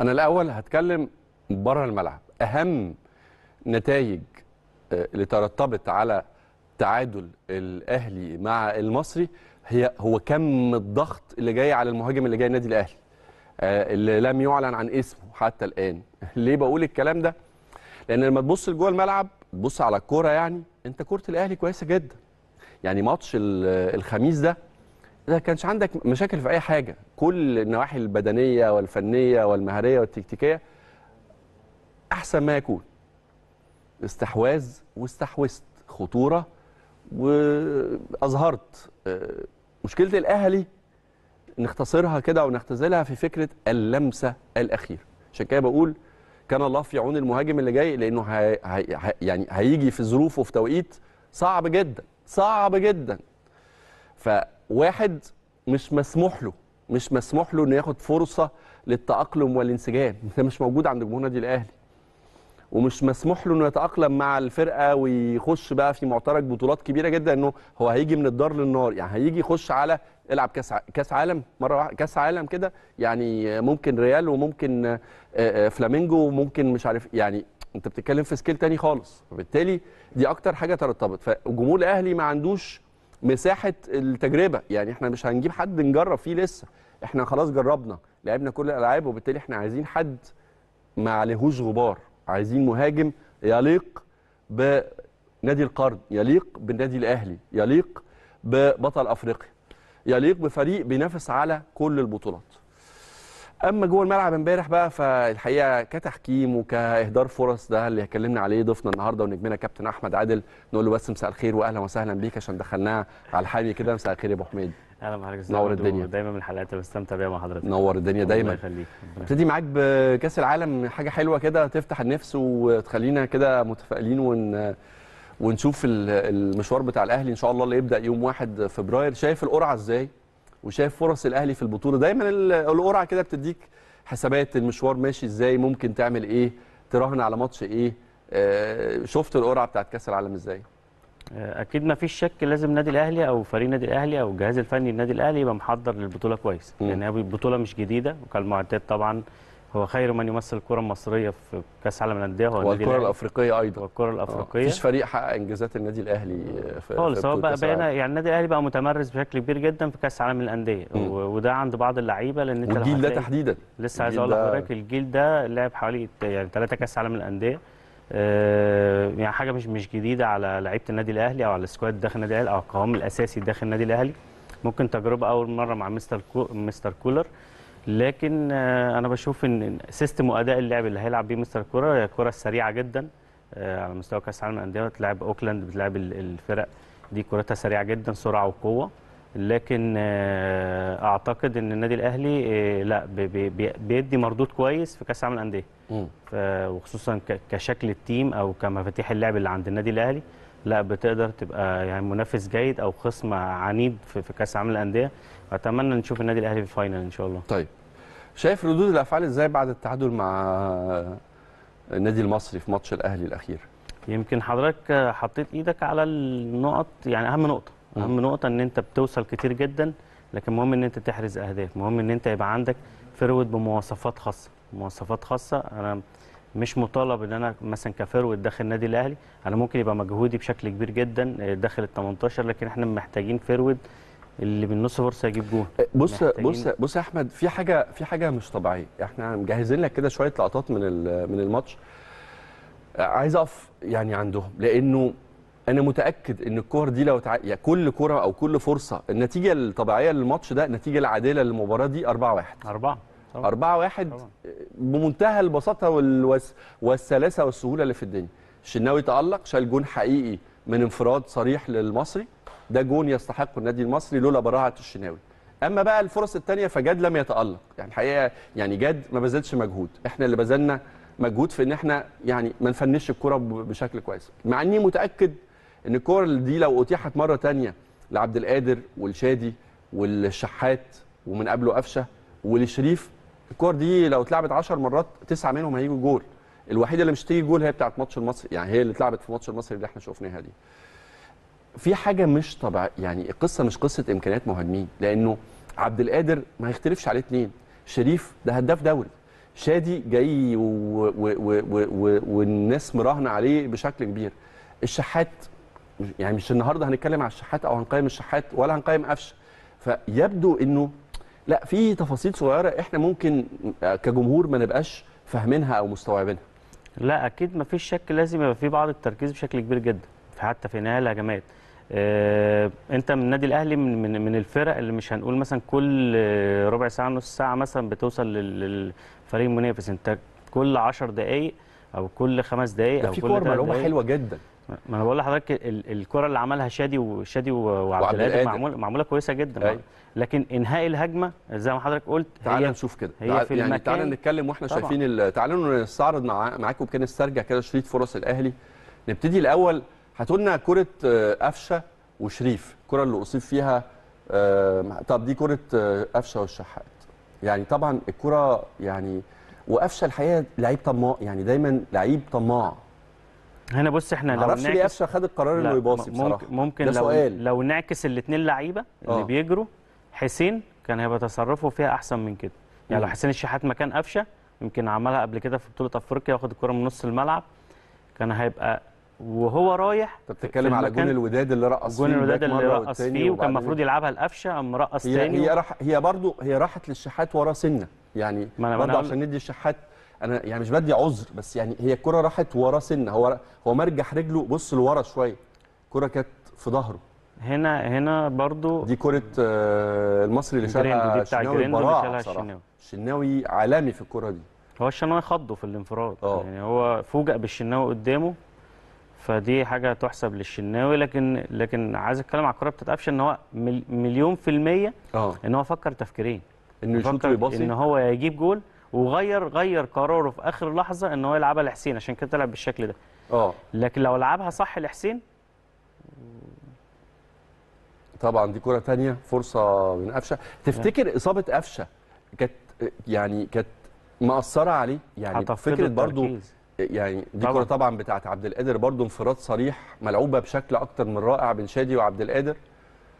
انا الاول هتكلم بره الملعب اهم نتائج آه، اللي ترتبت على تعادل الاهلي مع المصري هي هو كم الضغط اللي جاي على المهاجم اللي جاي النادي الاهلي آه، اللي لم يعلن عن اسمه حتى الان ليه بقول الكلام ده لان لما تبص لجوه الملعب تبص على الكوره يعني انت كوره الاهلي كويسه جدا يعني ماتش آه، الخميس ده ما كانش عندك مشاكل في اي حاجه كل النواحي البدنيه والفنيه والمهاريه والتكتيكيه احسن ما يكون استحواذ واستحوذت خطوره واظهرت آه، مشكله الاهلي نختصرها كده ونختزلها في فكره اللمسه الاخيره عشان كده بقول كان الله في عون المهاجم اللي جاي لانه هي هي يعني هيجي في ظروف وفي توقيت صعب جدا صعب جدا ف واحد مش مسموح له مش مسموح له انه ياخد فرصه للتاقلم والانسجام ده مش موجود عند جمهور النادي الاهلي ومش مسموح له انه يتاقلم مع الفرقه ويخش بقى في معترك بطولات كبيره جدا انه هو هيجي من الدار للنار يعني هيجي يخش على العب كاس كاس عالم مره واحده كاس عالم كده يعني ممكن ريال وممكن فلامينجو وممكن مش عارف يعني انت بتتكلم في سكيل تاني خالص فبالتالي دي اكتر حاجه ترتبط فالجمهور الاهلي ما عندوش مساحه التجربه يعني احنا مش هنجيب حد نجرب فيه لسه احنا خلاص جربنا لعبنا كل الالعاب وبالتالي احنا عايزين حد ما عليهوش غبار عايزين مهاجم يليق بنادي القرن يليق بالنادي الاهلي يليق ببطل افريقيا يليق بفريق بينافس على كل البطولات اما جوه الملعب امبارح بقى فالحقيقه كتحكيم وكاهدار فرص ده اللي اتكلمنا عليه ضيفنا النهارده ونجمنا كابتن احمد عادل نقول له بس مساء الخير واهلا وسهلا بيك عشان دخلناه على الحامي كده مساء الخير يا ابو حميد اهلا بحضرتك نور الدنيا دايما من الحلقات اللي بستمتع بيها مع حضرتك نور الدنيا دايما الله يخليك نبتدي معاك بكاس العالم حاجه حلوه كده تفتح النفس وتخلينا كده متفائلين ون ونشوف المشوار بتاع الاهلي ان شاء الله اللي يبدا يوم 1 فبراير شايف القرعه ازاي وشايف فرص الاهلي في البطوله دايما القرعه كده بتديك حسابات المشوار ماشي ازاي ممكن تعمل ايه تراهن على ماتش ايه آه شفت القرعه بتاعت كاس العالم ازاي آه، اكيد ما فيش شك لازم النادي الاهلي او فريق النادي الاهلي او الجهاز الفني النادي الاهلي يبقى محضر للبطوله كويس لان يعني البطوله مش جديده وكالمعتاد طبعا هو خير من يمثل الكره المصريه في كاس عالم الانديه هو والكره الافريقيه ايضا والكره الافريقيه مفيش فريق حقق انجازات النادي الاهلي في خالص هو بقى بقينا يعني النادي الاهلي بقى متمرس بشكل كبير جدا في كاس عالم الانديه وده عند بعض اللعيبه لان انت الجيل ده تحديدا لسه عايز اقول لحضرتك الجيل ده لعب حوالي يعني ثلاثه كاس عالم الانديه آه يعني حاجه مش مش جديده على لعيبه النادي الاهلي او على السكواد داخل النادي الاهلي او القوام الاساسي داخل النادي الاهلي ممكن تجربه اول مره مع مستر كو مستر كولر لكن آه، انا بشوف ان سيستم واداء اللعب اللي هيلعب بيه مستر كوره هي الكره السريعه جدا آه، على مستوى كاس العالم الانديه بتلعب اوكلاند بتلعب الفرق دي كرتها سريعه جدا سرعه وقوه لكن آه، اعتقد ان النادي الاهلي لا بيدي مردود كويس في كاس العالم الانديه وخصوصا كشكل التيم او كمفاتيح اللعب اللي عند النادي الاهلي لا بتقدر تبقى يعني منافس جيد او خصم عنيد في كاس العالم الانديه اتمنى نشوف النادي الاهلي في الفاينل ان شاء الله طيب شايف ردود الافعال ازاي بعد التعادل مع النادي المصري في ماتش الاهلي الاخير يمكن حضرتك حطيت ايدك على النقط يعني اهم نقطه اهم نقطه ان انت بتوصل كتير جدا لكن مهم ان انت تحرز اهداف مهم ان انت يبقى عندك فرود بمواصفات خاصه مواصفات خاصه انا مش مطالب ان انا مثلا كفرود داخل النادي الاهلي انا ممكن يبقى مجهودي بشكل كبير جدا داخل ال 18 لكن احنا محتاجين فرود اللي من نص فرصه يجيب جول أه، بص بص بص يا احمد في حاجه في حاجه مش طبيعيه احنا مجهزين لك كده شويه لقطات من من الماتش عايز اقف يعني عندهم لانه انا متاكد ان الكور دي لو تع... يعني كل كره او كل فرصه النتيجه الطبيعيه للماتش ده النتيجه العادله للمباراه دي 4 1 4 4 1 بمنتهى البساطه والوس... والسلاسه والسهوله اللي في الدنيا الشناوي تالق شال جون حقيقي من انفراد صريح للمصري ده جون يستحق النادي المصري لولا براعه الشناوي اما بقى الفرص الثانيه فجاد لم يتالق يعني الحقيقه يعني جاد ما بذلش مجهود احنا اللي بذلنا مجهود في ان احنا يعني ما نفنش الكره بشكل كويس مع اني متاكد ان الكره دي لو اتيحت مره ثانيه لعبد القادر والشادي والشحات ومن قبله قفشه ولشريف الكور دي لو اتلعبت 10 مرات تسعه منهم هيجوا جول الوحيده اللي مش تيجي جول هي بتاعت ماتش المصري يعني هي اللي اتلعبت في ماتش المصري اللي احنا شفناها دي في حاجه مش طبيعيه يعني القصه مش قصه امكانيات مهاجمين لانه عبد القادر ما يختلفش عليه اثنين شريف ده هداف دوري شادي جاي و... و... و... و... والناس مراهنه عليه بشكل كبير الشحات يعني مش النهارده هنتكلم على الشحات او هنقيم الشحات ولا هنقيم قفشه فيبدو انه لا في تفاصيل صغيره احنا ممكن كجمهور ما نبقاش فاهمينها او مستوعبينها لا اكيد ما فيش شك لازم يبقى في بعض التركيز بشكل كبير جدا حتى في نهايه الهجمات آه، انت من النادي الاهلي من من الفرق اللي مش هنقول مثلا كل آه، ربع ساعه نص ساعه مثلا بتوصل للفريق المنافس انت كل 10 دقائق او كل خمس دقائق او في كل ده ملعوبه حلوه جدا ما انا بقول لحضرتك الكره اللي عملها شادي وشادي وعبد القادر معمول معموله كويسه جدا أي. أيوة. لكن انهاء الهجمه زي ما حضرتك قلت تعال نشوف كده هي في يعني المكان تعال نتكلم واحنا طبعا. شايفين تعالوا نستعرض معاكم كده نسترجع كده شريط فرص الاهلي نبتدي الاول هاتوا لنا كره آه، قفشه وشريف الكره اللي اصيب فيها آه، طب دي كره آه، قفشه والشحات يعني طبعا الكره يعني وقفشه الحقيقه لعيب طماع يعني دايما لعيب طماع هنا بص احنا لو نعكس ليه قفشه خد القرار انه يباصي بصراحه ممكن لو سؤال. لو نعكس الاثنين لعيبه اللي بيجروا حسين كان هيبقى تصرفه فيها احسن من كده يعني لو حسين الشحات مكان قفشه يمكن عملها قبل كده في بطوله افريقيا واخد الكره من نص الملعب كان هيبقى وهو رايح انت بتتكلم على جون الوداد اللي رقص فيه جون الوداد اللي رقص فيه وكان المفروض يلعبها القفشه قام رقص تاني هي راح هي برضه هي راحت للشحات ورا سنه يعني برضه عشان ندي الشحات انا يعني مش بدي عذر بس يعني هي الكره راحت ورا سنه هو هو مرجح رجله بص لورا شويه الكره كانت في ظهره هنا هنا برضو دي كره آه، المصري اللي شالها الشناوي الشناوي الشناوي عالمي في الكره دي هو الشناوي خضه في الانفراد أوه. يعني هو فوجئ بالشناوي قدامه فدي حاجه تحسب للشناوي لكن لكن عايز اتكلم على الكره قفشه ان هو مليون في الميه أوه. ان هو فكر تفكيرين انه يشوط ويباصي ان هو يجيب جول وغير غير قراره في اخر لحظه ان هو يلعبها لحسين عشان كده تلعب بالشكل ده اه لكن لو لعبها صح لحسين طبعا دي كره ثانيه فرصه من قفشه تفتكر اصابه قفشه كانت يعني كانت مأثره عليه يعني فكره برضو يعني دي كره طبعا بتاعت عبد القادر برضه انفراد صريح ملعوبه بشكل اكتر من رائع بين شادي وعبد القادر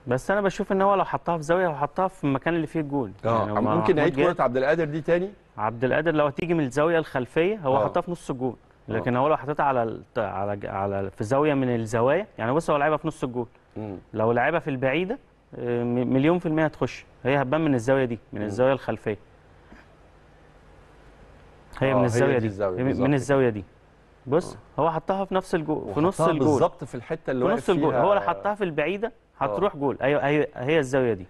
بس انا بشوف ان هو لو حطها في زاويه وحطها في المكان اللي فيه الجول اه يعني ممكن اعيد كره عبد القادر دي تاني عبد القادر لو هتيجي من الزاويه الخلفيه هو آه. حطها في نص الجول آه. لكن هو لو حطيتها على على على في زاويه من الزوايا يعني بص هو لعبها في نص الجول لو لعبها في البعيده آه، مليون في المية هتخش هي هتبان من الزاوية دي من الزاوية الخلفية هي من آه، الزاويه دي, الزاوية من الزاويه دي بص آه. هو حطها في نفس الجول في نص الجول بالظبط في الحته اللي في نص الجول هو لو حطها في البعيده هتروح آه. جول ايوه هي, أيوة، هي الزاويه دي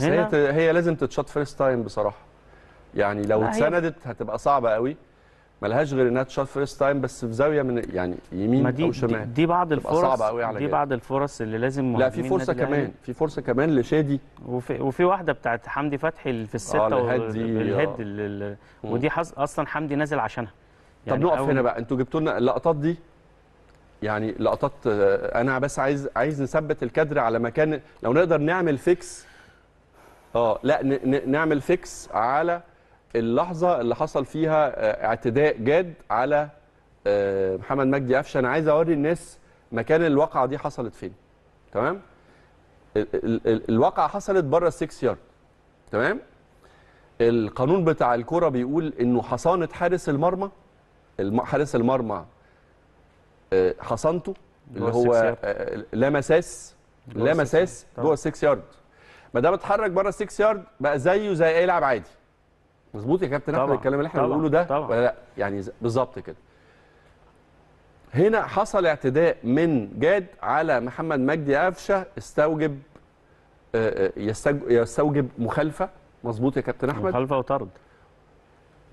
هنا هي لازم تتشاط فيرست تايم بصراحه يعني لو اتسندت هتبقى صعبه قوي ملهاش غير انها تشوت فيرست تايم بس في زاويه من يعني يمين ما دي او شمال دي, دي بعض الفرص صعبة قوي على دي بعض الفرص اللي لازم لا في فرصه كمان في فرصه كمان لشادي وفي وفي واحده بتاعت حمدي فتحي في السته آه, آه. الهيد ودي حص... اصلا حمدي نازل عشانها يعني طب نقف هنا بقى انتوا جبتوا لنا اللقطات دي يعني لقطات آه، انا بس عايز عايز نثبت الكادر على مكان لو نقدر نعمل فيكس اه لا نعمل فيكس على اللحظه اللي حصل فيها آه، اعتداء جاد على آه، محمد مجدي قفشه انا عايز اوري الناس مكان الواقعه دي حصلت فين تمام الواقعه حصلت بره السكس يارد تمام القانون بتاع الكره بيقول انه حصانه حارس المرمى حارس المرمى آه، حصانته اللي هو لا مساس لا مساس جوه السكس يارد ما دام اتحرك بره السكس يارد بقى زيه زي اي لاعب عادي مظبوط يا كابتن احمد الكلام اللي احنا بنقوله ده طبعًا. ولا لا يعني بالظبط كده هنا حصل اعتداء من جاد على محمد مجدي قفشه استوجب آه، آه، يستوجب مخالفه مظبوط يا كابتن احمد مخالفه وطرد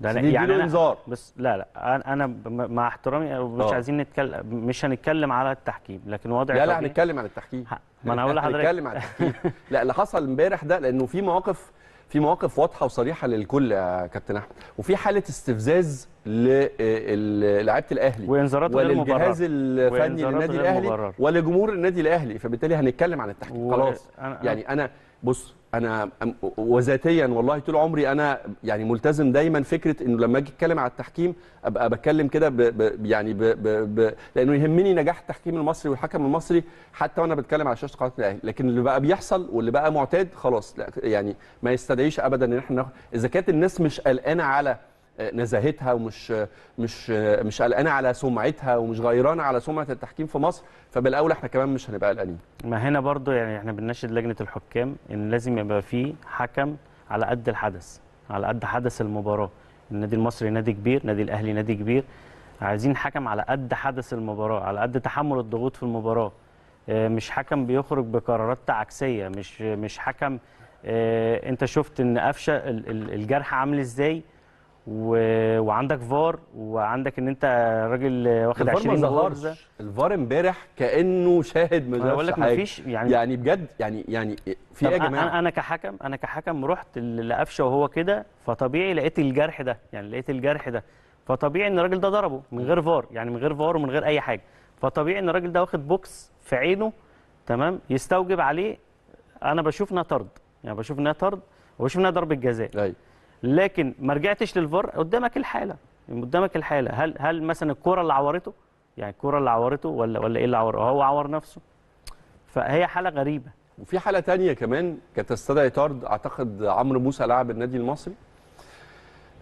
ده أنا يعني أنا انذار بس لا لا انا مع احترامي آه، مش عايزين نتكلم مش هنتكلم على التحكيم لكن وضع لا لا هنتكلم عن التحكيم ما انا هقول لحضرتك هنتكلم عن التحكيم لا اللي حصل امبارح ده لانه في مواقف في مواقف واضحه وصريحه للكل يا كابتن احمد وفي حاله استفزاز للاعيبه الاهلي وانذارات وللجهاز الفني للنادي الاهلي ولجمهور النادي الاهلي فبالتالي هنتكلم عن التحكيم و... خلاص أنا... يعني انا بص انا وذاتيا والله طول عمري انا يعني ملتزم دايما فكره انه لما اجي اتكلم على التحكيم ابقى بتكلم كده يعني بـ بـ بـ لانه يهمني نجاح التحكيم المصري والحكم المصري حتى وانا بتكلم على شاشه قناه الاهلي لكن اللي بقى بيحصل واللي بقى معتاد خلاص لا يعني ما يستدعيش ابدا ان احنا اذا كانت الناس مش قلقانه على نزاهتها ومش مش مش قلقانه على سمعتها ومش غيرانه على سمعه التحكيم في مصر فبالاولى احنا كمان مش هنبقى قلقانين. ما هنا برضو يعني احنا بنناشد لجنه الحكام ان لازم يبقى في حكم على قد الحدث على قد حدث المباراه النادي المصري نادي كبير نادي الاهلي نادي كبير عايزين حكم على قد حدث المباراه على قد تحمل الضغوط في المباراه آه، مش حكم بيخرج بقرارات عكسيه مش مش حكم آه، انت شفت ان قفشه الجرح عامل ازاي و... وعندك فار وعندك ان انت راجل واخد 20 مؤاخذه الفار امبارح كانه شاهد ما بقول لك مفيش يعني يعني بجد يعني يعني في ايه يا جماعه انا انا كحكم انا كحكم رحت لقفشه وهو كده فطبيعي لقيت الجرح ده يعني لقيت الجرح ده فطبيعي ان الراجل ده ضربه من غير فار يعني من غير فار ومن غير اي حاجه فطبيعي ان الراجل ده واخد بوكس في عينه تمام يستوجب عليه انا بشوف انها طرد يعني بشوف انها طرد وبشوف انها ضربه جزاء ايوه لكن ما رجعتش للفار قدامك الحاله قدامك الحاله هل هل مثلا الكوره اللي عورته يعني الكوره اللي عورته ولا ولا ايه اللي عورته هو عور نفسه فهي حاله غريبه وفي حاله تانية كمان كانت تستدعي طرد اعتقد عمرو موسى لاعب النادي المصري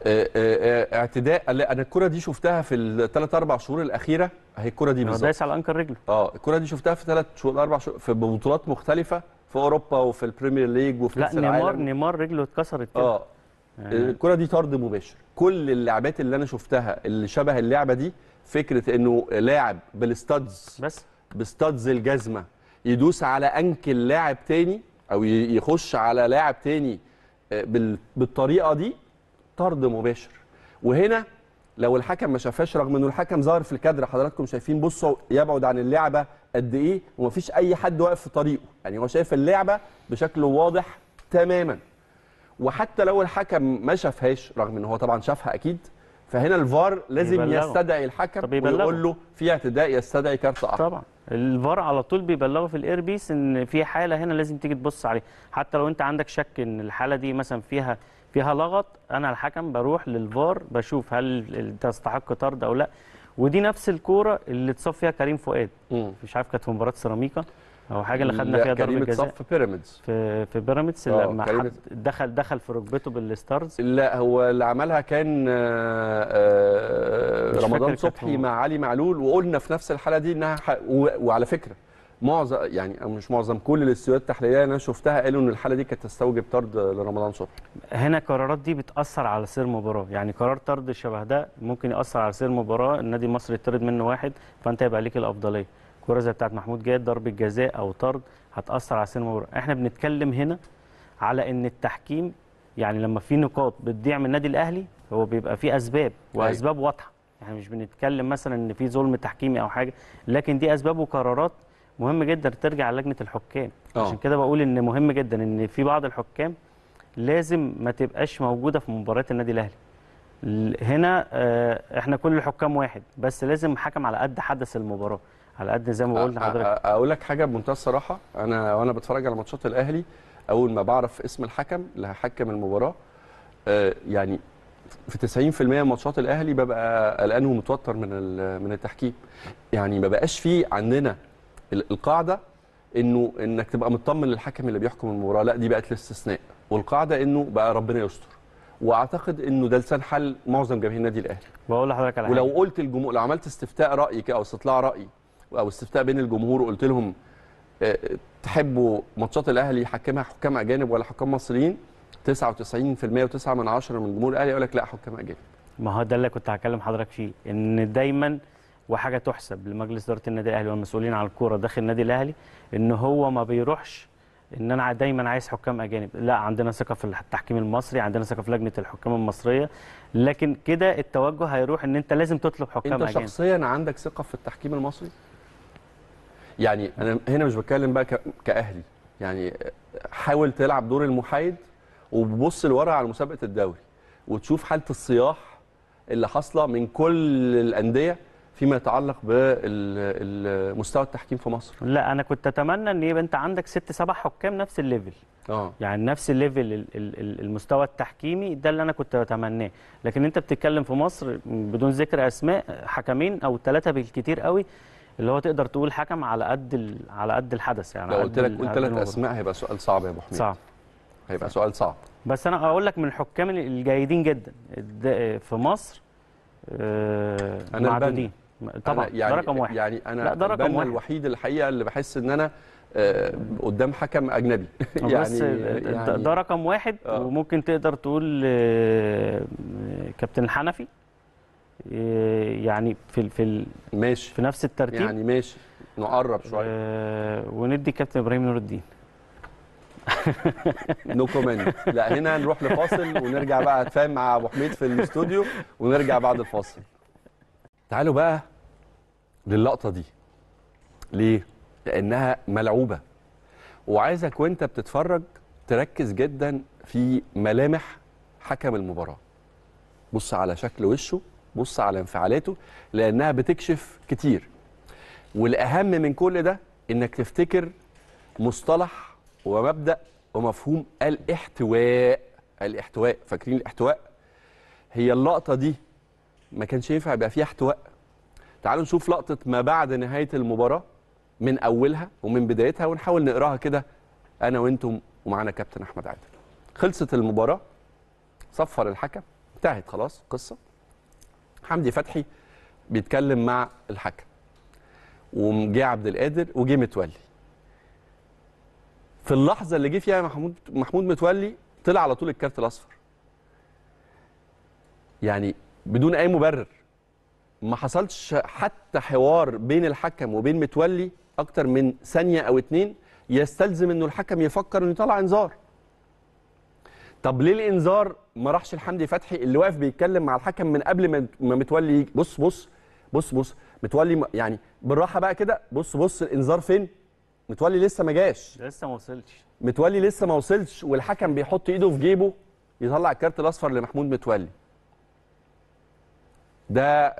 آه، آه، آه، اعتداء قال انا الكره دي شفتها في الثلاث اربع شهور الاخيره هي الكره دي بالظبط دايس على انكر رجله اه الكره دي شفتها في ثلاث شهور اربع شهور في بطولات مختلفه في اوروبا وفي البريمير ليج وفي لا نيمار نيمار رجله اتكسرت كده اه الكره آه. آه، دي طرد مباشر كل اللعبات اللي انا شفتها اللي شبه اللعبه دي فكره انه لاعب بالستادز بس بستادز الجزمه يدوس على انكل لاعب تاني او يخش على لاعب تاني آه، بالطريقه دي طرد مباشر وهنا لو الحكم ما شافهاش رغم انه الحكم ظاهر في الكادر حضراتكم شايفين بصوا يبعد عن اللعبه قد ايه ومفيش اي حد واقف في طريقه يعني هو شايف اللعبه بشكل واضح تماما وحتى لو الحكم ما شافهاش رغم ان هو طبعا شافها اكيد فهنا الفار لازم يبلغه. يستدعي الحكم ويقول له في اعتداء يستدعي كارت احمر طبعا الفار على طول بيبلغه في الاير بيس ان في حاله هنا لازم تيجي تبص عليها حتى لو انت عندك شك ان الحاله دي مثلا فيها فيها لغط انا الحكم بروح للفار بشوف هل تستحق طرد او لا ودي نفس الكوره اللي اتصاب فيها كريم فؤاد مش عارف كانت في مباراه سيراميكا هو حاجه اللي خدنا فيها ضربه جزاء صف بيراميدز في في بيراميدز آه، لما حد دخل دخل في ركبته بالستارز لا هو اللي عملها كان آه، آه، رمضان صبحي مع علي معلول وقلنا في نفس الحاله دي انها وعلى فكره معظم يعني مش معظم كل الاستوديوهات التحليليه انا شفتها قالوا ان الحاله دي كانت تستوجب طرد لرمضان صبحي هنا القرارات دي بتاثر على سير المباراه يعني قرار طرد شبه ده ممكن ياثر على سير المباراه النادي المصري يطرد منه واحد فانت يبقى ليك الافضليه الكره زي بتاعت محمود جاد ضربه جزاء او طرد هتاثر على سينما احنا بنتكلم هنا على ان التحكيم يعني لما في نقاط بتضيع من النادي الاهلي هو بيبقى في اسباب أيوة. واسباب واضحه يعني مش بنتكلم مثلا ان في ظلم تحكيمي او حاجه لكن دي اسباب وقرارات مهم جدا ترجع لجنه الحكام أوه. عشان كده بقول ان مهم جدا ان في بعض الحكام لازم ما تبقاش موجوده في مباريات النادي الاهلي هنا آه، احنا كل الحكام واحد بس لازم حكم على قد حدث المباراه على قد زي ما قلت لحضرتك اقول لك حاجه بمنتهى الصراحه انا وانا بتفرج على ماتشات الاهلي اول ما بعرف اسم الحكم اللي هيحكم المباراه يعني في 90% من ماتشات الاهلي ببقى قلقان ومتوتر من من التحكيم يعني ما بقاش في عندنا القاعده انه انك تبقى مطمن للحكم اللي بيحكم المباراه لا دي بقت الاستثناء والقاعده انه بقى ربنا يستر واعتقد انه ده لسان حل معظم جماهير النادي الاهلي بقول لحضرتك على ولو قلت الجمهور لو عملت استفتاء راي او استطلاع راي او استفتاء بين الجمهور وقلت لهم آه، تحبوا ماتشات الاهلي يحكمها حكام اجانب ولا حكام مصريين 99% و9 من 10 من جمهور الاهلي يقول لك لا حكام اجانب ما هو ده اللي كنت هكلم حضرتك فيه ان دايما وحاجه تحسب لمجلس اداره النادي الاهلي والمسؤولين على الكوره داخل النادي الاهلي ان هو ما بيروحش ان انا دايما عايز حكام اجانب لا عندنا ثقه في التحكيم المصري عندنا ثقه في لجنه الحكام المصريه لكن كده التوجه هيروح ان انت لازم تطلب حكام اجانب انت شخصيا عندك ثقه في التحكيم المصري يعني انا هنا مش بتكلم بقى كاهلي يعني حاول تلعب دور المحايد وبص لورا على مسابقه الدوري وتشوف حاله الصياح اللي حاصله من كل الانديه فيما يتعلق بمستوى التحكيم في مصر لا انا كنت اتمنى ان يبقى انت عندك ست سبع حكام نفس الليفل اه يعني نفس الليفل المستوى التحكيمي ده اللي انا كنت اتمناه لكن انت بتتكلم في مصر بدون ذكر اسماء حكمين او ثلاثه بالكثير قوي اللي هو تقدر تقول حكم على قد على قد الحدث يعني لو قلت لك قلت ثلاث اسماء هيبقى سؤال صعب يا ابو حميد صعب هيبقى سؤال صعب بس انا اقول لك من الحكام الجيدين جدا في مصر آه، أنا معدودين طبعا أنا يعني ده رقم واحد يعني انا لا ده رقم واحد الوحيد الحقيقه اللي بحس ان انا آه، قدام حكم اجنبي يعني, بس يعني ده رقم واحد آه. وممكن تقدر تقول آه، كابتن الحنفي آه، يعني في في ماشي في نفس الترتيب يعني ماشي نقرب شويه آه وندي كابتن ابراهيم نور الدين نو كومنت لا هنا نروح لفاصل ونرجع بقى اتفاهم مع ابو حميد في الاستوديو ونرجع بعد الفاصل تعالوا بقى للقطه دي ليه لانها ملعوبه وعايزك وانت بتتفرج تركز جدا في ملامح حكم المباراه بص على شكل وشه بص على انفعالاته لانها بتكشف كتير والاهم من كل ده انك تفتكر مصطلح ومبدا ومفهوم الاحتواء الاحتواء فاكرين الاحتواء هي اللقطه دي ما كانش ينفع يبقى فيها احتواء تعالوا نشوف لقطه ما بعد نهايه المباراه من اولها ومن بدايتها ونحاول نقراها كده انا وانتم ومعانا كابتن احمد عادل خلصت المباراه صفر الحكم انتهت خلاص القصه حمدي فتحي بيتكلم مع الحكم وجه عبد القادر وجه متولي في اللحظه اللي جه فيها محمود محمود متولي طلع على طول الكارت الاصفر يعني بدون اي مبرر ما حصلش حتى حوار بين الحكم وبين متولي اكتر من ثانيه او اتنين يستلزم انه الحكم يفكر انه يطلع انذار طب ليه الانذار ما راحش لحمدي فتحي اللي واقف بيتكلم مع الحكم من قبل ما متولي يجي بص بص بص بص متولي يعني بالراحه بقى كده بص بص الانذار فين متولي لسه ما جاش لسه ما وصلش متولي لسه ما وصلش والحكم بيحط ايده في جيبه يطلع الكارت الاصفر لمحمود متولي ده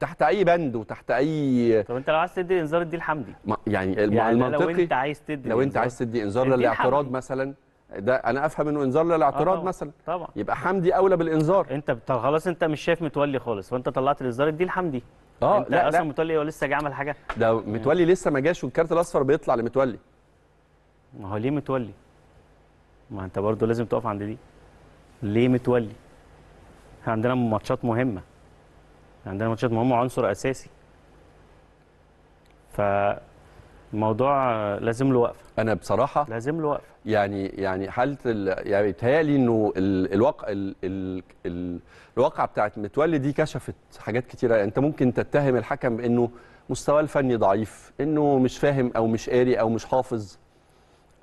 تحت اي بند وتحت اي طب انت لو عايز تدي انذار دي لحمدي يعني, يعني المنطقي لو انت عايز تدي لو انت عايز تدي انذار للاعتراض مثلا ده انا افهم انه انذار للاعتراض آه، طبعًا. مثلا طبعا يبقى حمدي اولى بالانذار انت خلاص انت مش شايف متولي خالص فانت طلعت الانذار دي لحمدي اه انت لا اصلا لا. متولي هو لسه جاي عمل حاجه ده متولي لسه ما جاش والكارت الاصفر بيطلع لمتولي ما هو ليه متولي ما انت برضه لازم تقف عند دي ليه متولي عندنا ماتشات مهمه عندنا ماتشات مهمه وعنصر اساسي فالموضوع لازم له وقفه انا بصراحه لازم له وقفه يعني يعني حاله يعني بيتهيألي انه الواقع الواقعه بتاعت متولي دي كشفت حاجات كتيره يعني انت ممكن تتهم الحكم بانه مستواه الفني ضعيف انه مش فاهم او مش قاري او مش حافظ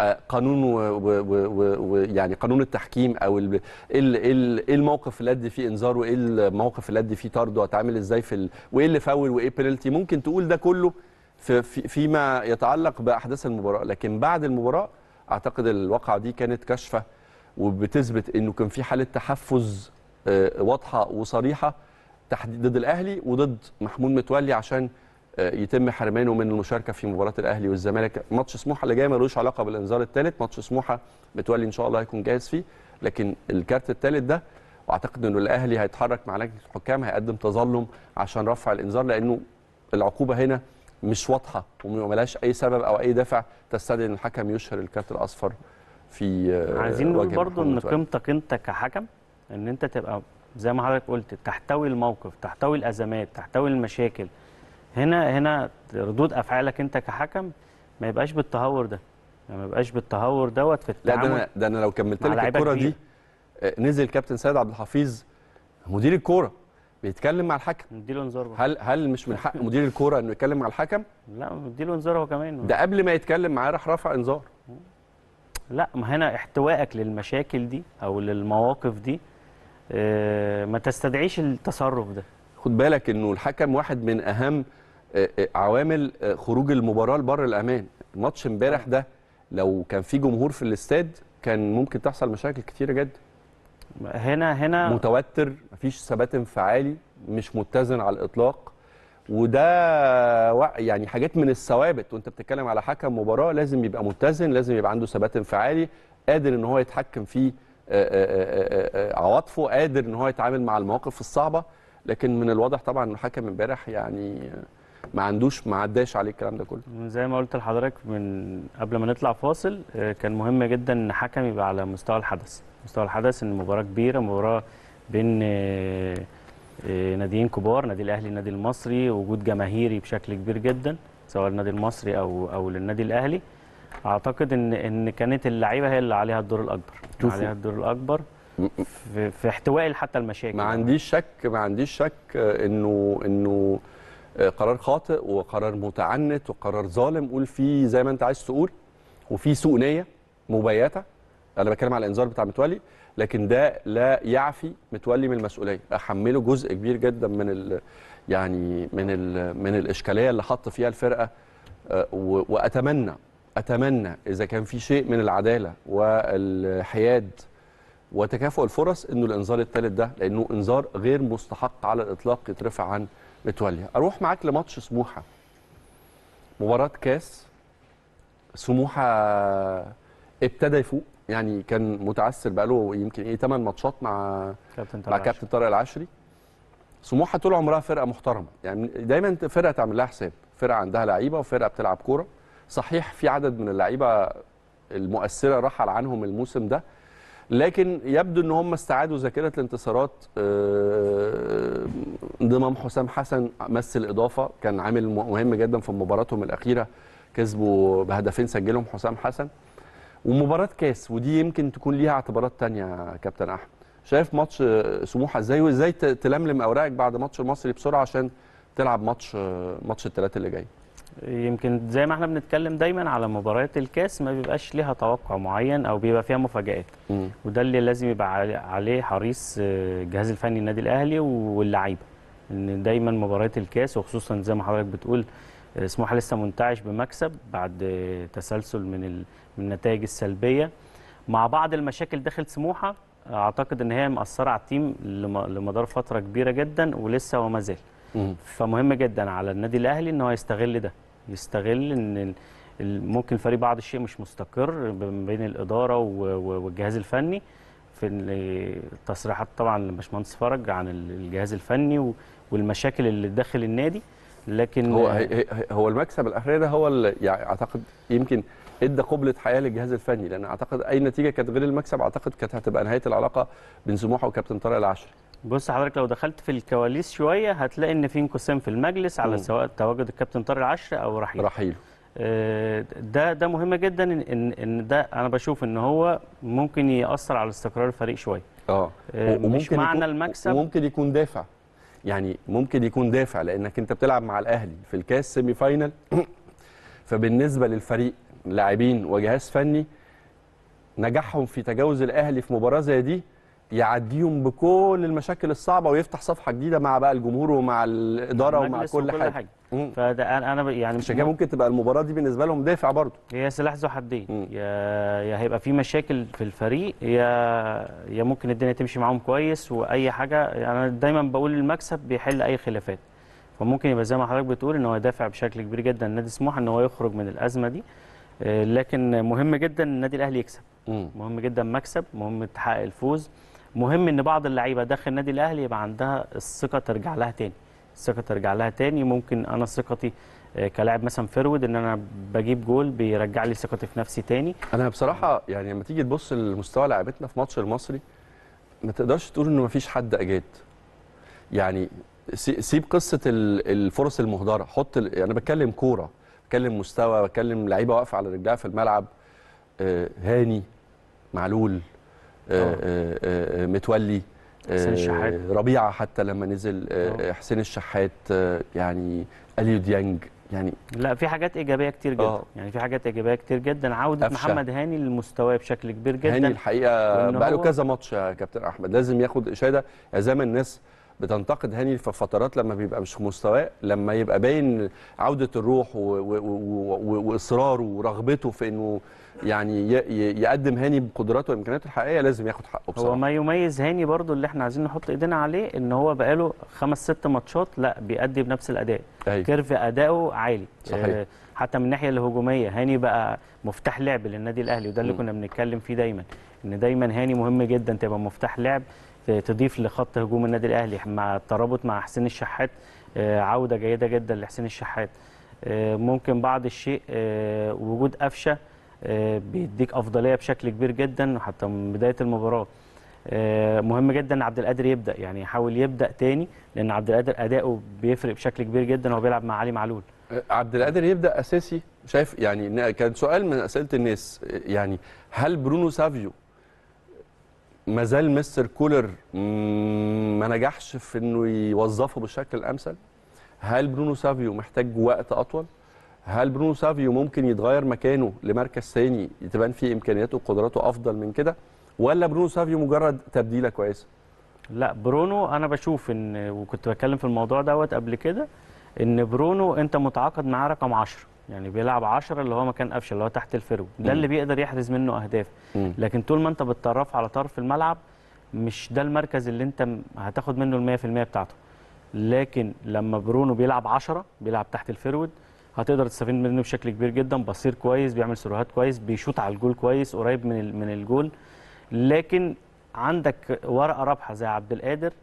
آه، قانون ويعني قانون التحكيم او إيه, إيه, ايه الموقف اللي ادي فيه انذار وايه الموقف اللي ادي فيه طرد واتعامل ازاي في وايه اللي فاول وايه بينالتي ممكن تقول ده كله في فيما يتعلق باحداث المباراه لكن بعد المباراه اعتقد الواقعه دي كانت كاشفه وبتثبت انه كان في حاله تحفز آه، واضحه وصريحه تحديد ضد الاهلي وضد محمود متولي عشان آه، يتم حرمانه من المشاركه في مباراه الاهلي والزمالك ماتش سموحه اللي جاي ملوش علاقه بالانذار الثالث ماتش سموحه متولي ان شاء الله هيكون جاهز فيه لكن الكارت الثالث ده واعتقد انه الاهلي هيتحرك مع لجنه الحكام هيقدم تظلم عشان رفع الانذار لانه العقوبه هنا مش واضحه وملهاش اي سبب او اي دافع تستدعي ان الحكم يشهر الكارت الاصفر في آه، عايزين نقول برضه ان قيمتك انت كحكم ان انت تبقى زي ما حضرتك قلت تحتوي الموقف تحتوي الازمات تحتوي المشاكل هنا هنا ردود افعالك انت كحكم ما يبقاش بالتهور ده يعني ما يبقاش بالتهور دوت في التعامل لا ده انا ده انا لو كملت لك الكوره دي آه، نزل كابتن سيد عبد الحفيظ مدير الكوره بيتكلم مع الحكم مديله انذار هل هل مش من حق مدير الكوره انه يتكلم مع الحكم لا مديله انذار هو كمان ده قبل ما يتكلم معاه راح رفع انذار لا ما هنا احتوائك للمشاكل دي او للمواقف دي آه، ما تستدعيش التصرف ده خد بالك انه الحكم واحد من اهم آه، آه، عوامل خروج المباراه لبر الامان ماتش امبارح ده لو كان في جمهور في الاستاد كان ممكن تحصل مشاكل كتيره جدا هنا هنا متوتر مفيش ثبات انفعالي مش متزن على الاطلاق وده يعني حاجات من الثوابت وانت بتتكلم على حكم مباراه لازم يبقى متزن لازم يبقى عنده ثبات انفعالي قادر ان هو يتحكم في عواطفه قادر ان هو يتعامل مع المواقف الصعبه لكن من الواضح طبعا ان حكم امبارح يعني ما عندوش ما عداش عليه الكلام ده كله زي ما قلت لحضرتك من قبل ما نطلع فاصل كان مهم جدا ان حكم يبقى على مستوى الحدث مستوى الحدث ان مباراه كبيره مباراه بين آه، آه، ناديين كبار نادي الاهلي النادي المصري وجود جماهيري بشكل كبير جدا سواء النادي المصري او او للنادي الاهلي اعتقد ان ان كانت اللعيبه هي اللي عليها الدور الاكبر عليها الدور الاكبر في, في احتواء حتى المشاكل ما عنديش شك ما عنديش شك آه، انه انه قرار خاطئ وقرار متعنت وقرار ظالم قول فيه زي ما انت عايز تقول وفي سوء نيه مبيته انا بتكلم على الانذار بتاع متولي لكن ده لا يعفي متولي من المسؤوليه احمله جزء كبير جدا من ال يعني من ال من الاشكاليه اللي حط فيها الفرقه آه، واتمنى اتمنى اذا كان في شيء من العداله والحياد وتكافؤ الفرص انه الانذار الثالث ده لانه انذار غير مستحق على الاطلاق يترفع عن متولي اروح معاك لماتش سموحه مباراه كاس سموحه ابتدى يفوق يعني كان متعثر بقاله يمكن ايه 8 ماتشات مع كابتن مع كابتن طارق العشري سموحه طول عمرها فرقه محترمه يعني دايما فرقه تعمل لها حساب فرقه عندها لعيبه وفرقه بتلعب كوره صحيح في عدد من اللعيبه المؤثره رحل عنهم الموسم ده لكن يبدو ان هم استعادوا ذاكره الانتصارات آه، انضمام حسام حسن مثل اضافه كان عامل مهم جدا في مباراتهم الاخيره كسبوا بهدفين سجلهم حسام حسن ومباراه كاس ودي يمكن تكون ليها اعتبارات ثانيه يا كابتن احمد شايف ماتش سموحه ازاي وازاي تلملم اوراقك بعد ماتش المصري بسرعه عشان تلعب ماتش ماتش الثلاث اللي جاي يمكن زي ما احنا بنتكلم دايما على مباريات الكاس ما بيبقاش ليها توقع معين او بيبقى فيها مفاجات وده اللي لازم يبقى عليه حريص الجهاز آه، الفني النادي الاهلي واللعيبه ان دايما مباريات الكاس وخصوصا زي ما حضرتك بتقول آه، سموحه لسه منتعش بمكسب بعد آه، تسلسل من من النتائج السلبيه مع بعض المشاكل داخل سموحه اعتقد ان هي مأثره على التيم لمدار فتره كبيره جدا ولسه وما زال فمهم جدا على النادي الاهلي ان هو يستغل ده يستغل ان ممكن الفريق بعض الشيء مش مستقر بين الاداره والجهاز الفني في التصريحات طبعا لباشمهندس فرج عن الجهاز الفني والمشاكل اللي داخل النادي لكن هو هو المكسب الاخير ده هو اللي يعني اعتقد يمكن ادى قبله حياه للجهاز الفني لان اعتقد اي نتيجه كانت غير المكسب اعتقد كانت هتبقى نهايه العلاقه بين سموحه وكابتن طارق العشري بص حضرتك لو دخلت في الكواليس شويه هتلاقي ان في انقسام في المجلس على سواء تواجد الكابتن طارق العشري او رحيل رحيله آه، ده ده مهم جدا ان ان ده انا بشوف ان هو ممكن ياثر على استقرار الفريق شويه اه, آه، مش معنى المكسب وممكن يكون دافع يعني ممكن يكون دافع لانك انت بتلعب مع الاهلي في الكاس سيمي فاينل فبالنسبه للفريق لاعبين وجهاز فني نجاحهم في تجاوز الاهلي في مباراه زي دي يعديهم بكل المشاكل الصعبه ويفتح صفحه جديده مع بقى الجمهور ومع الاداره ومع كل حاجه, حاجة. فده انا يعني عشان كده ممكن تبقى المباراه دي بالنسبه لهم دافع برضه هي سلاح ذو حدين يا يا هيبقى في مشاكل في الفريق يا يا ممكن الدنيا تمشي معاهم كويس واي حاجه انا دايما بقول المكسب بيحل اي خلافات فممكن يبقى زي ما حضرتك بتقول ان هو دافع بشكل كبير جدا نادي سموحه ان هو يخرج من الازمه دي آه، لكن مهم جدا النادي الاهلي يكسب مهم جدا مكسب مهم تحقق الفوز مهم ان بعض اللعيبه داخل النادي الاهلي يبقى عندها الثقه ترجع لها تاني الثقه ترجع لها تاني ممكن انا ثقتي آه، كلاعب مثلا فرود ان انا بجيب جول بيرجع لي ثقتي في نفسي تاني انا بصراحه يعني لما تيجي تبص لمستوى لعيبتنا في ماتش المصري ما تقدرش تقول انه ما فيش حد اجاد يعني سيب قصه الفرص المهدره حط انا يعني بتكلم كوره بتكلم مستوى بتكلم لعيبه واقفه على رجلها في الملعب آه، هاني معلول آه، آه. متولي حسين الشحات ربيعه حتى لما نزل حسين الشحات يعني اليو ديانج يعني لا في حاجات ايجابيه كتير جدا أوه. يعني في حاجات ايجابيه كتير جدا عوده أفشا. محمد هاني لمستواه بشكل كبير جدا هاني الحقيقه بقى له كذا ماتش يا كابتن احمد لازم ياخد اشاده زي ما الناس بتنتقد هاني في فترات لما بيبقى مش في مستواه لما يبقى باين عوده الروح واصراره ورغبته في انه يعني يقدم هاني بقدراته وامكانياته الحقيقيه لازم ياخد حقه بصراحه هو ما يميز هاني برضو اللي احنا عايزين نحط ايدينا عليه ان هو بقاله خمس ست ماتشات لا بيأدي بنفس الاداء أيوة. كيرف اداؤه عالي صحيح. آه، حتى من الناحيه الهجوميه هاني بقى مفتاح لعب للنادي الاهلي وده اللي م. كنا بنتكلم فيه دايما ان دايما هاني مهم جدا تبقى مفتاح لعب تضيف لخط هجوم النادي الاهلي مع الترابط مع حسين الشحات آه، عوده جيده جدا لحسين الشحات آه، ممكن بعض الشيء آه، وجود قفشه بيديك افضليه بشكل كبير جدا حتى من بدايه المباراه مهم جدا ان عبد القادر يبدا يعني يحاول يبدا تاني لان عبد القادر اداؤه بيفرق بشكل كبير جدا وهو بيلعب مع علي معلول عبد القادر يبدا اساسي شايف يعني كان سؤال من اسئله الناس يعني هل برونو سافيو ما زال مستر كولر ما نجحش في انه يوظفه بالشكل الامثل هل برونو سافيو محتاج وقت اطول هل برونو سافيو ممكن يتغير مكانه لمركز ثاني تبان فيه امكانياته وقدراته افضل من كده ولا برونو سافيو مجرد تبديله كويسه لا برونو انا بشوف ان وكنت بتكلم في الموضوع دوت قبل كده ان برونو انت متعاقد معاه رقم 10 يعني بيلعب 10 اللي هو مكان قفشه اللي هو تحت الفرو ده اللي بيقدر يحرز منه اهداف لكن طول ما انت بتطرف على طرف الملعب مش ده المركز اللي انت هتاخد منه ال 100% بتاعته لكن لما برونو بيلعب 10 بيلعب تحت الفيرود هتقدر تستفيد منه بشكل كبير جدا بصير كويس بيعمل سروهات كويس بيشوط على الجول كويس قريب من من الجول لكن عندك ورقه رابحه زي عبد القادر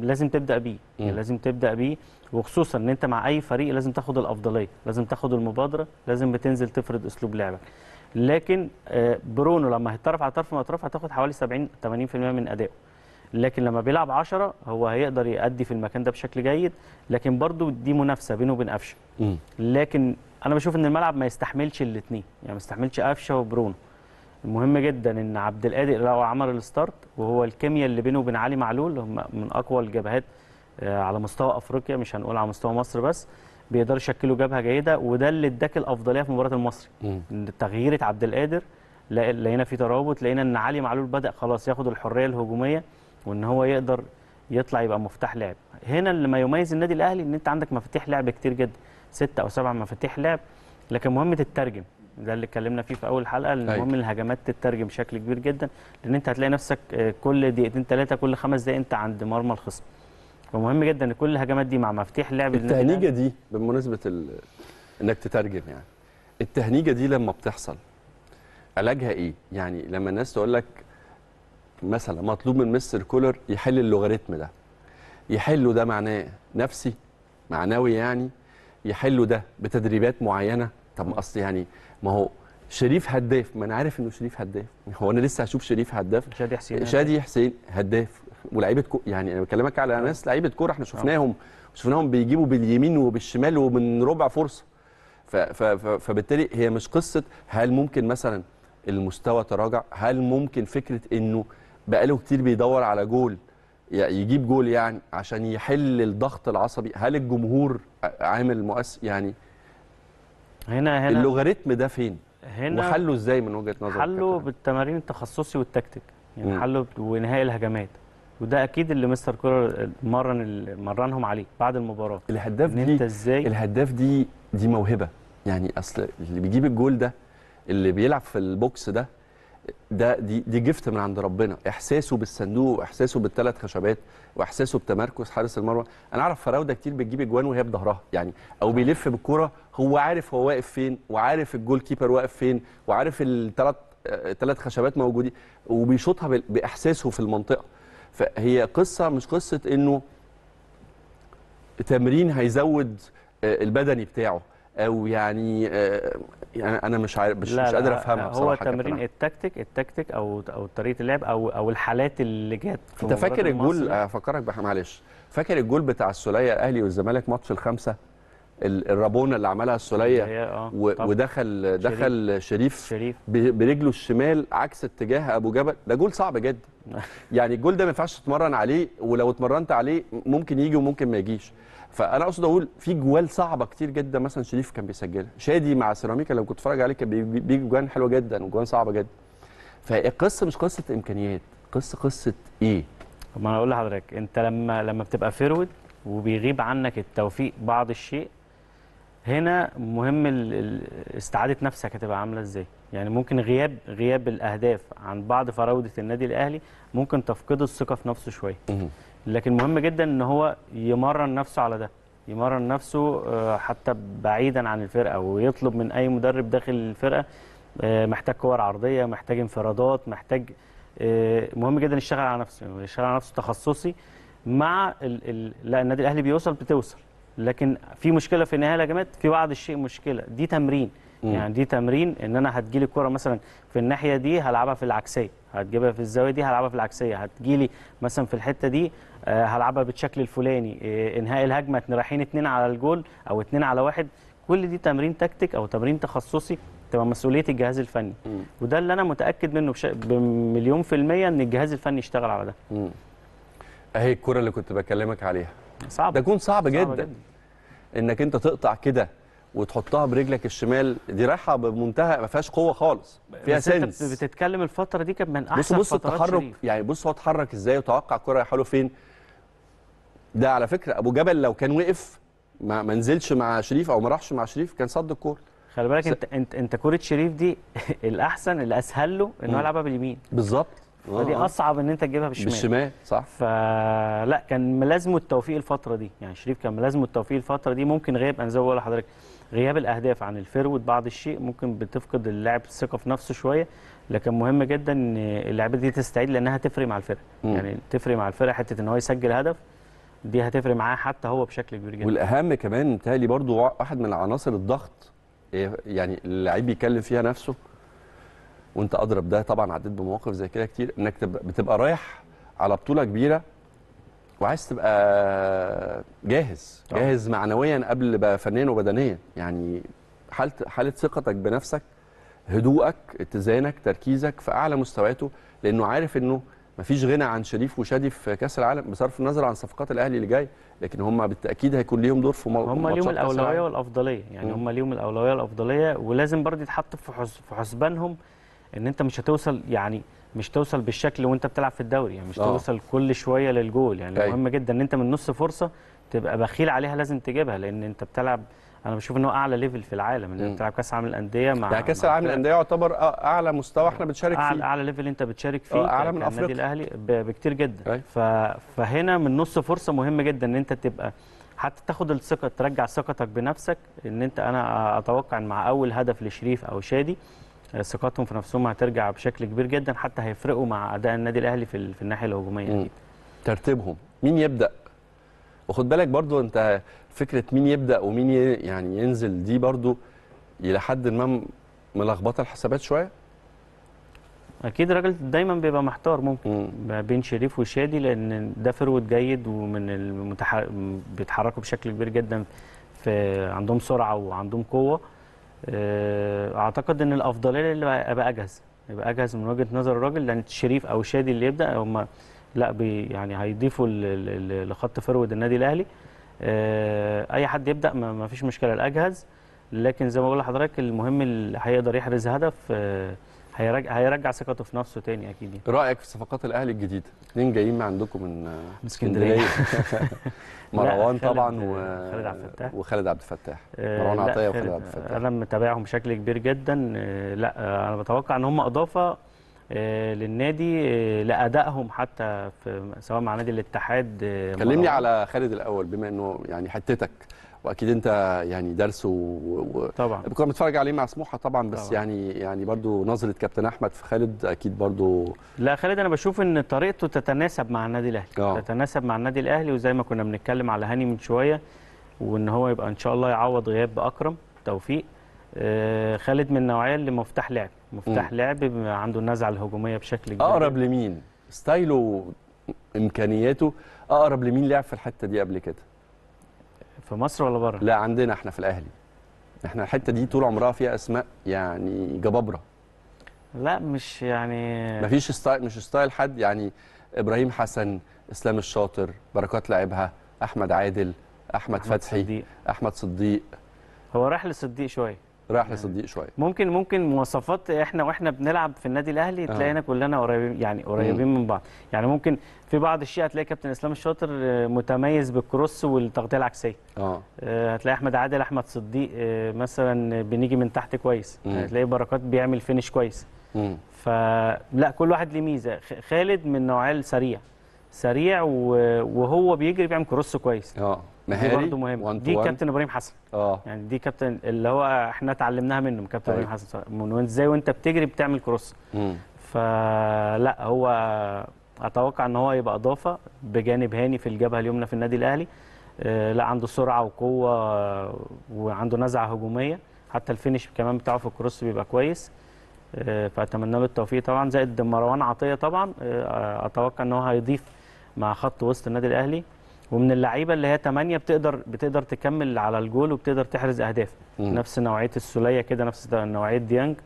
لازم تبدا بيه لازم تبدا بيه وخصوصا ان انت مع اي فريق لازم تاخد الافضليه لازم تاخد المبادره لازم بتنزل تفرض اسلوب لعبك لكن آه، برونو لما هيتطرف على طرف من هتاخد حوالي 70 80% من ادائه لكن لما بيلعب 10 هو هيقدر يأدي في المكان ده بشكل جيد لكن برضو دي منافسه بينه وبين قفشه لكن انا بشوف ان الملعب ما يستحملش الاثنين يعني ما يستحملش قفشه وبرونو المهم جدا ان عبد القادر لو عمل الستارت وهو الكيمياء اللي بينه وبين علي معلول هم من اقوى الجبهات آه، على مستوى افريقيا مش هنقول على مستوى مصر بس بيقدروا يشكلوا جبهه جيده وده اللي اداك الافضليه في مباراه المصري تغييره عبد القادر لقينا في ترابط لقينا ان علي معلول بدا خلاص ياخد الحريه الهجوميه وان هو يقدر يطلع يبقى مفتاح لعب هنا اللي ما يميز النادي الاهلي ان انت عندك مفاتيح لعب كتير جدا ستة او سبع مفاتيح لعب لكن مهم تترجم ده اللي اتكلمنا فيه في اول حلقه المهم أيوة. الهجمات تترجم بشكل كبير جدا لان انت هتلاقي نفسك آه، كل دقيقتين ثلاثه كل خمس دقائق انت عند مرمى الخصم ومهم جدا ان كل الهجمات دي مع مفاتيح اللعب التهنيجه دي بمناسبه ال... انك تترجم يعني التهنيجه دي لما بتحصل علاجها ايه يعني لما الناس تقول لك مثلا مطلوب من مستر كولر يحل اللوغاريتم ده يحله ده معناه نفسي معنوي يعني يحله ده بتدريبات معينه طب ما اصل يعني ما هو شريف هداف ما انا عارف انه شريف هداف هو انا لسه هشوف شريف هداف شادي حسين شادي حسين هداف ولاعيبه كو... يعني انا بكلمك على آه. ناس لعيبه كوره احنا آه. شفناهم شفناهم بيجيبوا باليمين وبالشمال ومن ربع فرصه ف... ف... ف... فبالتالي هي مش قصه هل ممكن مثلا المستوى تراجع هل ممكن فكره انه بقاله كتير بيدور على جول يجيب جول يعني عشان يحل الضغط العصبي هل الجمهور عامل مؤثر يعني هنا هنا اللوغاريتم ده فين هنا وحله ازاي من وجهه نظرك حله بالتمارين التخصصي والتكتيك يعني حله بنهاية الهجمات وده اكيد اللي مستر كولر مرن مرنهم عليه بعد المباراه الهداف إن دي انت ازاي الهداف دي دي موهبه يعني اصل اللي بيجيب الجول ده اللي بيلعب في البوكس ده ده دي دي جفت من عند ربنا احساسه بالصندوق واحساسه بالثلاث خشبات واحساسه بتمركز حارس المرمى انا اعرف فراوده كتير بتجيب اجوان وهي بظهرها يعني او بيلف بالكوره هو عارف هو واقف فين وعارف الجول كيبر واقف فين وعارف الثلاث آه، ثلاث خشبات موجودين وبيشوطها باحساسه في المنطقه فهي قصه مش قصه انه تمرين هيزود آه، البدني بتاعه او يعني آه، يعني انا مش عارف مش, لا مش قادر افهمها بصراحه هو تمرين التكتيك التكتيك او او طريقه اللعب او او الحالات اللي جت انت فاكر الجول افكرك معلش فاكر الجول بتاع السوليه الاهلي والزمالك ماتش الخمسه الرابونه اللي عملها السوليه آه، ودخل دخل شريف, شريف برجله الشمال عكس اتجاه ابو جبل ده جول صعب جدا يعني الجول ده ما ينفعش تتمرن عليه ولو اتمرنت عليه ممكن يجي وممكن ما يجيش فانا اقصد اقول في جوال صعبه كتير جدا مثلا شريف كان بيسجلها شادي مع سيراميكا لو كنت اتفرج عليه كان بيجي جوان حلوه جدا وجوان صعبه جدا فالقصه مش قصه امكانيات قصه قصه ايه طب ما انا اقول لحضرتك انت لما لما بتبقى فيرود وبيغيب عنك التوفيق بعض الشيء هنا مهم استعاده نفسك هتبقى عامله ازاي يعني ممكن غياب غياب الاهداف عن بعض فراوده النادي الاهلي ممكن تفقد الثقه في نفسه شويه لكن مهم جدا ان هو يمرن نفسه على ده يمرن نفسه آه، حتى بعيدا عن الفرقه ويطلب من اي مدرب داخل الفرقه آه، محتاج كور عرضيه محتاج انفرادات محتاج آه، مهم جدا يشتغل على نفسه يعني يشتغل على نفسه تخصصي مع ال... ال... لا النادي الاهلي بيوصل بتوصل لكن في مشكله في النهايه يا جماعه في بعض الشيء مشكله دي تمرين مم. يعني دي تمرين ان انا هتجيلي الكوره مثلا في الناحيه دي هلعبها في العكسيه هتجيبها في الزاويه دي هلعبها في العكسيه هتجيلي مثلا في الحته دي آه، هلعبها بالشكل الفلاني آه، انهاء الهجمه رايحين اتنين على الجول او اتنين على واحد كل دي تمرين تكتيك او تمرين تخصصي تبقى مسؤوليه الجهاز الفني مم. وده اللي انا متاكد منه بش... بمليون في الميه ان الجهاز الفني يشتغل على ده مم. اهي الكره اللي كنت بكلمك عليها صعب ده جون صعب, جدا. جدا انك انت تقطع كده وتحطها برجلك الشمال دي رايحه بمنتهى ما فيهاش قوه خالص فيها بس سنس انت بتتكلم الفتره دي كانت من احسن بص بص التحرك شريف. يعني بص هو اتحرك ازاي وتوقع الكره رايحه له فين ده على فكره ابو جبل لو كان وقف ما, منزلش نزلش مع شريف او ما راحش مع شريف كان صد الكوره خلي بالك س... انت انت انت كوره شريف دي الاحسن اللي اسهل له ان هو يلعبها باليمين بالظبط آه، فدي آه. اصعب ان انت تجيبها بالشمال بالشمال صح فلا كان ملازمه التوفيق الفتره دي يعني شريف كان ملازمه التوفيق الفتره دي ممكن غياب انا زي ما بقول لحضرتك غياب الاهداف عن الفرود بعض الشيء ممكن بتفقد اللاعب الثقه في نفسه شويه لكن مهم جدا ان اللعيبه دي تستعيد لانها تفرق مع الفرقه يعني تفرق مع الفرقه حته ان هو يسجل هدف دي هتفرق معاه حتى هو بشكل كبير جدا والاهم كمان تالي برضو واحد من عناصر الضغط إيه، يعني اللعيب بيكلم فيها نفسه وانت اضرب ده طبعا عديت بمواقف زي كده كتير انك بتبقى رايح على بطوله كبيره وعايز تبقى جاهز آه. جاهز معنويا قبل بقى فنيا وبدنيا يعني حاله حاله ثقتك بنفسك هدوءك اتزانك تركيزك في اعلى مستوياته لانه عارف انه مفيش غنى عن شريف وشادي في كاس العالم بصرف النظر عن صفقات الاهلي اللي جاي لكن هم بالتاكيد هيكون ليهم دور في ماتشات هم ليهم الاولويه والافضليه يعني هم ليهم الاولويه والافضليه ولازم برضه يتحط في حسبانهم ان انت مش هتوصل يعني مش توصل بالشكل وانت بتلعب في الدوري يعني مش أوه. توصل كل شويه للجول يعني أي. أيوة. مهم جدا ان انت من نص فرصه تبقى بخيل عليها لازم تجيبها لان انت بتلعب انا بشوف ان هو اعلى ليفل في العالم ان انت بتلعب كاس عالم الانديه مع يعني كاس العالم الانديه يعتبر اعلى مستوى احنا بنشارك أعلى فيه اعلى ليفل انت بتشارك آه، فيه اعلى من افريقيا النادي الاهلي بكتير جدا أي. أيوة. فهنا من نص فرصه مهم جدا ان انت تبقى حتى تاخد الثقه ترجع ثقتك بنفسك ان انت انا اتوقع ان مع اول هدف لشريف او شادي ثقتهم في نفسهم هترجع بشكل كبير جدا حتى هيفرقوا مع اداء النادي الاهلي في, في الناحيه الهجوميه دي ترتيبهم مين يبدا وخد بالك برضو انت فكره مين يبدا ومين يعني ينزل دي برضو الى حد ما ملخبطه الحسابات شويه اكيد الراجل دايما بيبقى محتار ممكن ما بين شريف وشادي لان ده فرود جيد ومن المتح... بيتحركوا بشكل كبير جدا في عندهم سرعه وعندهم قوه آه، اعتقد ان الافضليه اللي ابقى اجهز يبقى اجهز من وجهه نظر الراجل لان الشريف او شادي اللي يبدا هم لا بي يعني هيضيفوا لخط فرود النادي الاهلي آه، اي حد يبدا ما فيش مشكله الاجهز لكن زي ما بقول لحضرتك المهم اللي هيقدر يحرز هدف آه، هيرجع هيرجع ثقته في نفسه تاني اكيد يعني. رايك في صفقات الاهلي الجديده اثنين جايين من عندكم من اسكندريه مروان طبعا و... خالد عبد الفتاح وخالد عبد الفتاح آه، مروان عطيه وخالد عبد الفتاح انا متابعهم بشكل كبير جدا آه، لا آه، انا بتوقع ان هم اضافه للنادي لادائهم حتى في سواء مع نادي الاتحاد كلمني على خالد الاول بما انه يعني حتتك واكيد انت يعني درسه و... طبعا كنا بنتفرج عليه مع سموحه طبعا بس طبعا. يعني يعني برضو نظره كابتن احمد في خالد اكيد برضو لا خالد انا بشوف ان طريقته تتناسب مع النادي الاهلي أوه. تتناسب مع النادي الاهلي وزي ما كنا بنتكلم على هاني من شويه وان هو يبقى ان شاء الله يعوض غياب اكرم توفيق آه خالد من النوعيه اللي مفتاح لعب مفتاح م. لعب عنده النزعه الهجوميه بشكل كبير اقرب لمين ستايله امكانياته اقرب لمين لعب في الحته دي قبل كده في مصر ولا بره؟ لا عندنا احنا في الاهلي احنا الحته دي طول عمرها فيها اسماء يعني جبابره لا مش يعني مفيش ستايل مش ستايل حد يعني ابراهيم حسن اسلام الشاطر بركات لعبها احمد عادل احمد, أحمد فتحي صديق. احمد صديق هو راح لصديق شويه رايح يعني لصديق شويه ممكن ممكن مواصفات احنا واحنا بنلعب في النادي الاهلي آه. تلاقينا كلنا قريبين يعني قريبين من بعض يعني ممكن في بعض الشيء هتلاقي كابتن اسلام الشاطر آه، متميز بالكروس والتغطيه العكسيه آه. اه هتلاقي احمد عادل احمد صديق مثلا بنيجي من تحت كويس مم. هتلاقي بركات بيعمل فينش كويس فلا كل واحد ليه ميزه خالد من نوعيه السريع سريع وهو بيجري بيعمل كروس كويس اه مهاري برضه مهم دي كابتن ابراهيم حسن اه يعني دي كابتن اللي هو احنا اتعلمناها منه من كابتن ابراهيم طيب. حسن من وين ازاي وانت بتجري بتعمل كروس فلا هو اتوقع ان هو يبقى اضافه بجانب هاني في الجبهه اليمنى في النادي الاهلي آه، لا عنده سرعه وقوه آه، وعنده نزعه هجوميه حتى الفينش كمان بتاعه في الكروس بيبقى كويس آه، فاتمنى له التوفيق طبعا زائد مروان عطيه طبعا اتوقع ان هو هيضيف مع خط وسط النادي الاهلي ومن اللعيبه اللي هي 8 بتقدر بتقدر تكمل على الجول وبتقدر تحرز اهداف مم. نفس نوعيه السوليه كده نفس نوعيه ديانج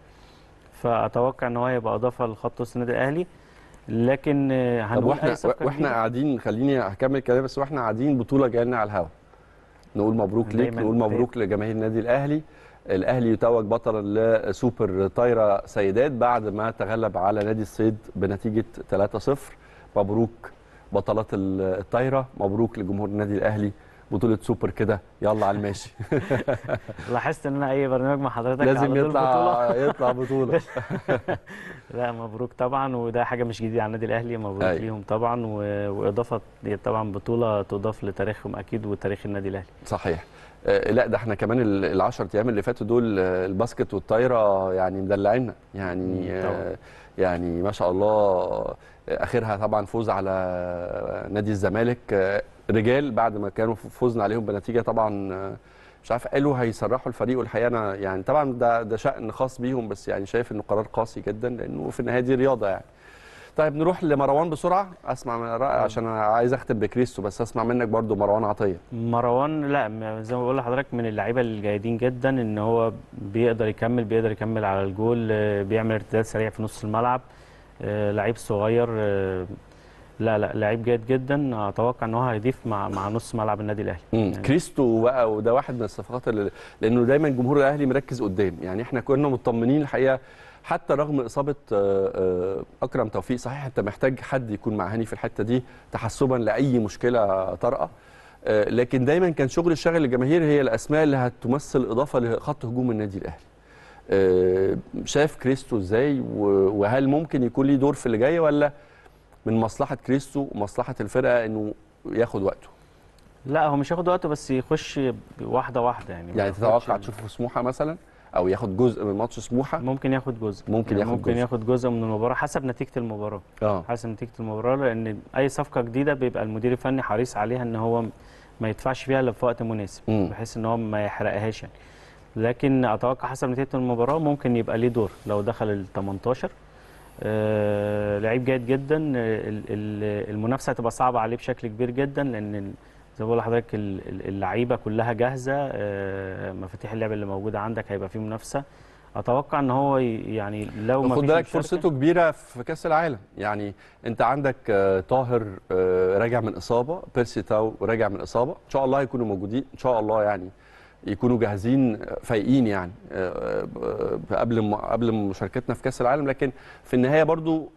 فاتوقع ان هو هيبقى اضافه لخط وسط النادي الاهلي لكن هنقول طب واحنا واحنا قاعدين خليني هكمل كلامي بس واحنا قاعدين بطوله جايه على الهوا نقول مبروك ليك نقول مبروك لجماهير النادي الاهلي الاهلي يتوج بطلا لسوبر طايره سيدات بعد ما تغلب على نادي الصيد بنتيجه 3-0 مبروك بطلات الطايره مبروك لجمهور النادي الاهلي بطولة سوبر كده يلا على الماشي لاحظت ان انا اي برنامج مع حضرتك لازم يطلع يطلع بطولة لا مبروك طبعا وده حاجة مش جديدة على النادي الاهلي مبروك أي. ليهم طبعا و... واضافة طبعا بطولة تضاف لتاريخهم اكيد وتاريخ النادي الاهلي صحيح آه لا ده احنا كمان ال 10 ايام اللي فاتوا دول آه، الباسكت والطايره يعني مدلعنا يعني آه يعني ما شاء الله اخرها طبعا فوز على نادي الزمالك آه، رجال بعد ما كانوا فوزنا عليهم بنتيجه طبعا آه، مش عارف قالوا هيسرحوا الفريق والحقيقه انا يعني طبعا ده ده شأن خاص بيهم بس يعني شايف انه قرار قاسي جدا لانه في النهايه دي رياضه يعني طيب نروح لمروان بسرعه اسمع من رأي عشان انا عايز اختم بكريستو بس اسمع منك برضو مروان عطيه مروان لا زي ما بقول لحضرتك من اللعيبه الجيدين جدا ان هو بيقدر يكمل بيقدر يكمل على الجول آه، بيعمل ارتداد سريع في نص الملعب آه، لعيب صغير آه، لا لا لعيب جيد جدا اتوقع ان هو هيضيف مع مع نص ملعب النادي الاهلي يعني كريستو بقى وده واحد من الصفقات اللي لانه دايما جمهور الاهلي مركز قدام يعني احنا كنا مطمنين الحقيقه حتى رغم اصابه آه، اكرم توفيق صحيح انت محتاج حد يكون مع هاني في الحته دي تحسبا لاي مشكله طارئه لكن دايما كان شغل الشغل الجماهير هي الاسماء اللي هتمثل اضافه لخط هجوم النادي الاهلي آه، شاف كريستو ازاي وهل ممكن يكون ليه دور في اللي جاي ولا من مصلحه كريستو ومصلحه الفرقه انه ياخد وقته لا هو مش ياخد وقته بس يخش واحده واحده يعني يعني تتوقع تشوفه سموحه مثلا او ياخد جزء من ماتش سموحه ممكن ياخد جزء ممكن يعني ياخد ممكن جزء. ياخد جزء من المباراه حسب نتيجه المباراه آه. حسب نتيجه المباراه لان اي صفقه جديده بيبقى المدير الفني حريص عليها ان هو ما يدفعش فيها الا في وقت مناسب بحيث ان هو ما يحرقهاش يعني لكن اتوقع حسب نتيجه المباراه ممكن يبقى ليه دور لو دخل ال 18 آه لعيب جيد جدا المنافسه هتبقى صعبه عليه بشكل كبير جدا لان زي ما بقول لحضرتك اللعيبه كلها جاهزه آه مفاتيح اللعب اللي موجوده عندك هيبقى فيه منافسه اتوقع ان هو يعني لو ما خد بالك فرصته كبيره في كاس العالم يعني انت عندك آه، طاهر آه، راجع من اصابه بيرسي تاو راجع من اصابه ان شاء الله هيكونوا موجودين ان شاء الله يعني يكونوا جاهزين فايقين يعني آه، آه، قبل قبل مشاركتنا في كاس العالم لكن في النهايه برضو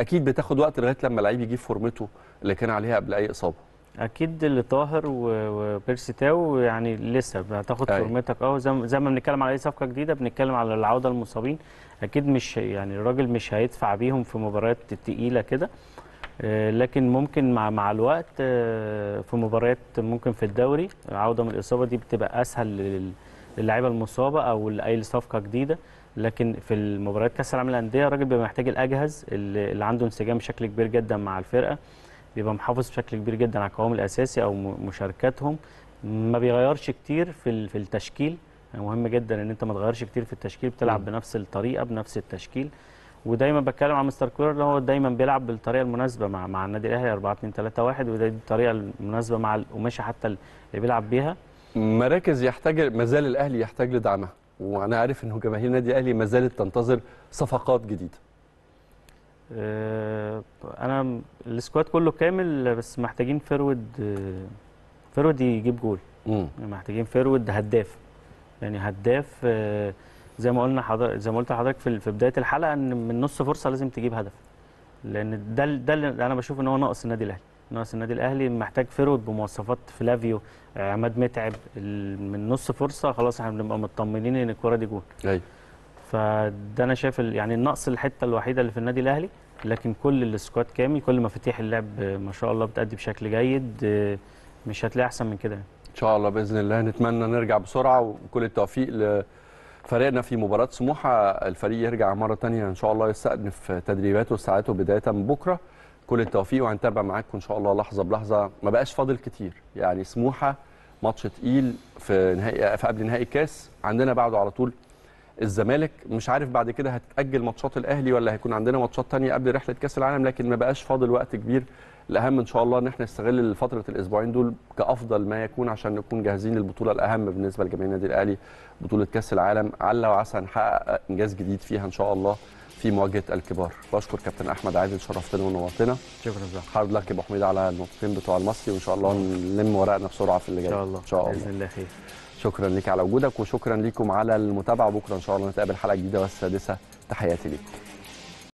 اكيد بتاخد وقت لغايه لما اللعيب يجيب فورمته اللي كان عليها قبل اي اصابه اكيد اللي طاهر وبيرسي تاو يعني لسه هتاخد أيوة. فورمتك اه زي ما بنتكلم على اي صفقه جديده بنتكلم على العوده المصابين اكيد مش يعني الراجل مش هيدفع بيهم في مباريات تقيله كده آه، لكن ممكن مع مع الوقت آه، في مباريات ممكن في الدوري العوده من الاصابه دي بتبقى اسهل للعيبه المصابه او لاي صفقه جديده لكن في المباريات كاس العالم للانديه الراجل بيبقى محتاج الاجهز اللي عنده انسجام بشكل كبير جدا مع الفرقه بيبقى محافظ بشكل كبير جدا على القوام الاساسي او مشاركاتهم ما بيغيرش كتير في في التشكيل مهم جدا ان انت ما تغيرش كتير في التشكيل بتلعب بنفس الطريقه بنفس التشكيل ودايما بتكلم عن مستر كولر اللي هو دايما بيلعب بالطريقه المناسبه مع مع النادي الاهلي 4 2 3 1 ودي الطريقه المناسبه مع القماشه حتى اللي بيلعب بيها مراكز يحتاج ما زال الاهلي يحتاج لدعمها وانا عارف انه جماهير النادي الاهلي ما زالت تنتظر صفقات جديده آه، انا السكواد كله كامل بس محتاجين فرود آه، فرود يجيب جول محتاجين فرود هداف يعني هداف آه، زي ما قلنا حضر... زي ما قلت لحضرتك في في بدايه الحلقه ان من نص فرصه لازم تجيب هدف لان ده ده اللي انا بشوف ان هو ناقص النادي الاهلي ناقص النادي الاهلي محتاج فيرود بمواصفات فلافيو عماد متعب من نص فرصه خلاص احنا بنبقى مطمنين ان الكوره دي جول ايوه فده انا شايف يعني النقص الحته الوحيده اللي في النادي الاهلي لكن كل السكواد كامل كل مفاتيح اللعب ما شاء الله بتأدي بشكل جيد مش هتلاقي احسن من كده ان شاء الله باذن الله نتمنى نرجع بسرعه وكل التوفيق ل فريقنا في مباراه سموحه الفريق يرجع مره ثانيه ان شاء الله يستأنف تدريباته وساعاته بدايه بكره كل التوفيق وهنتابع معاكم ان شاء الله لحظه بلحظه ما بقاش فاضل كتير يعني سموحه ماتش تقيل في نهائي في قبل نهائي كاس عندنا بعده على طول الزمالك مش عارف بعد كده هتتاجل ماتشات الاهلي ولا هيكون عندنا ماتشات ثانيه قبل رحله كاس العالم لكن ما بقاش فاضل وقت كبير الاهم ان شاء الله ان احنا نستغل فتره الاسبوعين دول كافضل ما يكون عشان نكون جاهزين للبطوله الاهم بالنسبه لجماهير النادي الاهلي بطوله كاس العالم عل وعسى نحقق انجاز جديد فيها ان شاء الله في مواجهه الكبار بشكر كابتن احمد عادل شرفتنا ونورتنا شكرا جزيلا حارد لك يا ابو حميد على النقطتين بتوع المصري وان شاء الله نلم ورقنا بسرعه في اللي جاي ان شاء الله ان شاء الله باذن الله خير شكرا ليك على وجودك وشكرا ليكم على المتابعه بكره ان شاء الله نتقابل حلقه جديده والسادسه تحياتي ليك